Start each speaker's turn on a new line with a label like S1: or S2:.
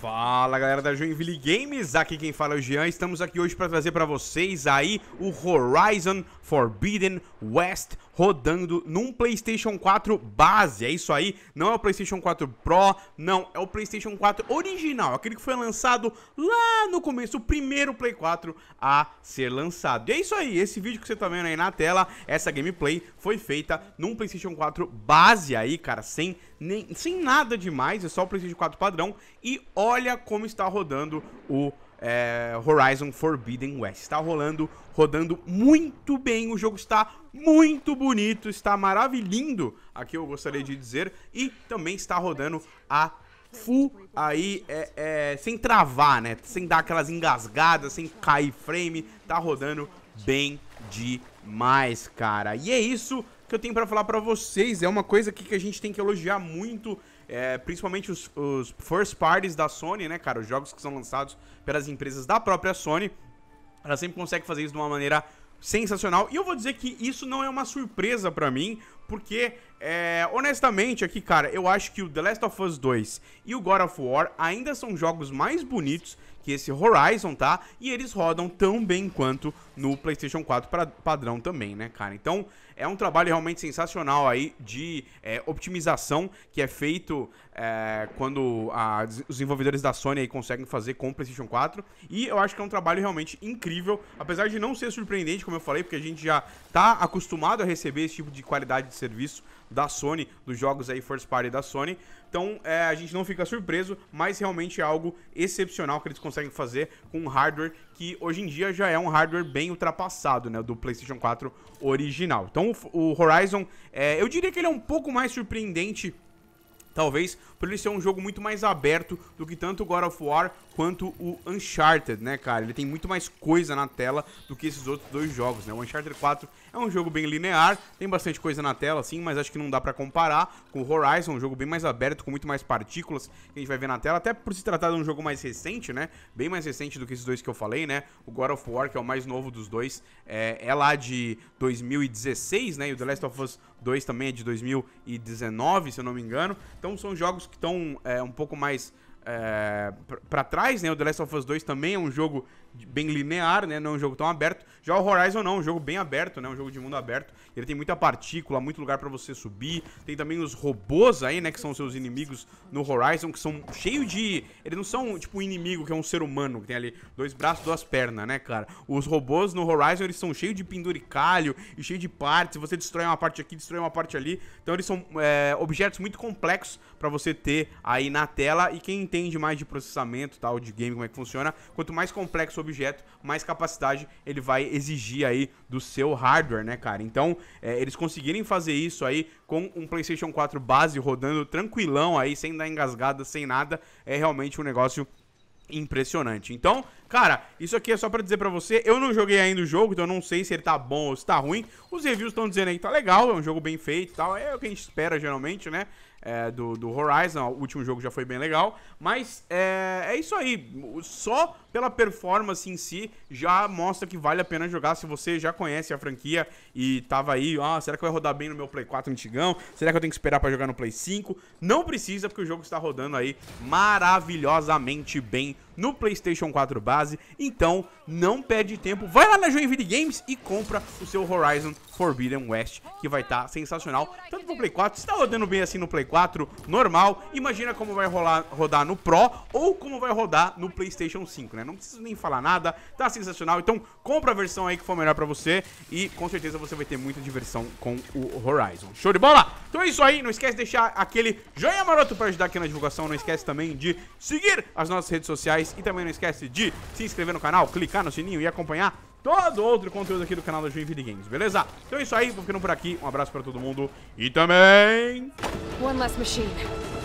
S1: Fala galera da Joinville Games, aqui quem fala é o Jean, estamos aqui hoje para trazer para vocês aí o Horizon Forbidden West rodando num PlayStation 4 base. É isso aí, não é o PlayStation 4 Pro, não, é o PlayStation 4 original, aquele que foi lançado lá no começo, o primeiro Play 4 a ser lançado. E é isso aí, esse vídeo que você tá vendo aí na tela, essa gameplay foi feita num PlayStation 4 base aí, cara, sem nem sem nada demais, é só o PlayStation 4 padrão e olha como está rodando o é, Horizon Forbidden West. Está rolando, rodando muito bem, o jogo está muito bonito, está maravilhindo, aqui eu gostaria de dizer, e também está rodando a full aí, é, é, sem travar, né? Sem dar aquelas engasgadas, sem cair frame, Está rodando bem demais, cara. E é isso, que eu tenho para falar para vocês. É uma coisa aqui que a gente tem que elogiar muito, é, principalmente os, os first parties da Sony, né, cara? Os jogos que são lançados pelas empresas da própria Sony. Ela sempre consegue fazer isso de uma maneira sensacional. E eu vou dizer que isso não é uma surpresa para mim, porque é, honestamente, aqui, cara, eu acho que o The Last of Us 2 e o God of War ainda são jogos mais bonitos que esse Horizon, tá? E eles rodam tão bem quanto no PlayStation 4 pra, padrão também, né, cara? Então, é um trabalho realmente sensacional aí de é, optimização que é feito é, quando a, os desenvolvedores da Sony aí conseguem fazer com o PlayStation 4. E eu acho que é um trabalho realmente incrível, apesar de não ser surpreendente, como eu falei, porque a gente já tá acostumado a receber esse tipo de qualidade de serviço da Sony, dos jogos aí first party da Sony. Então é, a gente não fica surpreso, mas realmente é algo excepcional que eles conseguem fazer com um hardware que hoje em dia já é um hardware bem ultrapassado, né, do PlayStation 4 original. Então o Horizon, é, eu diria que ele é um pouco mais surpreendente talvez, por ele ser um jogo muito mais aberto do que tanto o God of War quanto o Uncharted, né, cara? Ele tem muito mais coisa na tela do que esses outros dois jogos, né? O Uncharted 4 é um jogo bem linear, tem bastante coisa na tela, sim, mas acho que não dá para comparar com o Horizon, um jogo bem mais aberto, com muito mais partículas que a gente vai ver na tela, até por se tratar de um jogo mais recente, né? Bem mais recente do que esses dois que eu falei, né? O God of War, que é o mais novo dos dois, é, é lá de 2016, né? E o The Last of Us 2 também é de 2019, se eu não me engano. Então são jogos que estão é, um pouco mais é, para trás, né? O The Last of Us 2 também é um jogo bem linear, né? Não é um jogo tão aberto. Já o Horizon não, é um jogo bem aberto, né? Um jogo de mundo aberto. Ele tem muita partícula, muito lugar para você subir. Tem também os robôs aí, né? Que são seus inimigos no Horizon, que são cheio de... Eles não são, tipo, um inimigo que é um ser humano, que tem ali dois braços, duas pernas, né, cara? Os robôs no Horizon, eles são cheios de penduricalho e cheio de partes. Você destrói uma parte aqui, destrói uma parte ali. Então eles são é, objetos muito complexos para você ter aí na tela. E quem tem entende mais de processamento, tal, de game, como é que funciona, quanto mais complexo o objeto, mais capacidade ele vai exigir aí do seu hardware, né, cara? Então, é, eles conseguirem fazer isso aí com um PlayStation 4 base rodando tranquilão aí, sem dar engasgada, sem nada, é realmente um negócio impressionante. Então, cara, isso aqui é só para dizer para você, eu não joguei ainda o jogo, então eu não sei se ele tá bom ou se tá ruim. Os reviews estão dizendo aí que tá legal, é um jogo bem feito e tal, é o que a gente espera geralmente, né? é, do, do Horizon. O último jogo já foi bem legal. Mas é, é isso aí. Só pela performance em si já mostra que vale a pena jogar. Se você já conhece a franquia e tava aí, ah, será que vai rodar bem no meu Play 4 antigão? Será que eu tenho que esperar para jogar no Play 5? Não precisa, porque o jogo está rodando aí maravilhosamente bem no PlayStation 4 base. Então, não perde tempo. Vai lá na Joinville Games e compra o seu Horizon Forbidden West, que vai estar tá sensacional. Tanto pro Play 4, se tá rodando bem assim no Play 4, normal, imagina como vai rolar, rodar no Pro ou como vai rodar no PlayStation 5, né? Não preciso nem falar nada, tá sensacional. Então, compra a versão aí que for melhor pra você e com certeza você vai ter muita diversão com o Horizon. Show de bola? Então é isso aí, não esquece de deixar aquele joinha maroto pra ajudar aqui na divulgação, não esquece também de seguir as nossas redes sociais, e também não esquece de se inscrever no canal, clicar no sininho e acompanhar todo outro conteúdo aqui do canal da Joinville Games, beleza? Então é isso aí, vou ficando por aqui. Um abraço pra todo mundo e também... One less machine.